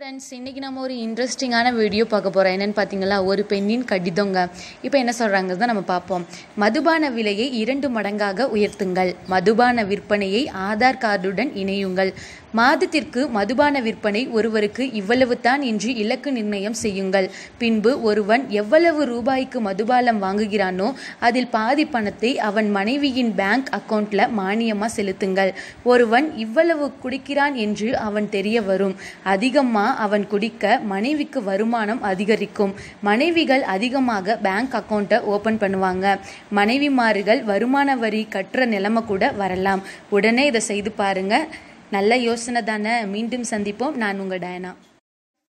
friends இன்றைக்கி நம்ம ஒரு இன்ட்ரெஸ்டிங்கான வீடியோ பார்க்க போகிறோம் என்னென்னு பார்த்தீங்களா ஒரு பெண்ணின் கடிதங்க இப்போ என்ன சொல்கிறாங்க தான் நம்ம பார்ப்போம் மதுபான விலையை இரண்டு மடங்காக உயர்த்துங்கள் மதுபான விற்பனையை ஆதார் கார்டுடன் இணையுங்கள் மாதத்திற்கு மதுபான விற்பனை ஒருவருக்கு இவ்வளவு தான் என்று இலக்கு நிர்ணயம் செய்யுங்கள் பின்பு ஒருவன் எவ்வளவு ரூபாய்க்கு மதுபாலம் வாங்குகிறானோ அதில் பாதி பணத்தை அவன் மனைவியின் பேங்க் அக்கௌண்ட்டில் மானியமாக செலுத்துங்கள் ஒருவன் இவ்வளவு குடிக்கிறான் என்று அவன் தெரிய வரும் அதிகமாக அவன் குடிக்க மனைவிக்கு வருமானம் அதிகரிக்கும் மனைவிகள் அதிகமாக பேங்க் அக்கௌண்ட்டை ஓப்பன் பண்ணுவாங்க மனைவிமார்கள் வருமான வரி கட்டுற நிலைமை கூட வரலாம் உடனே இதை செய்து பாருங்கள் நல்ல யோசனை தானே மீண்டும் சந்திப்போம் நான் உங்கள் டயனா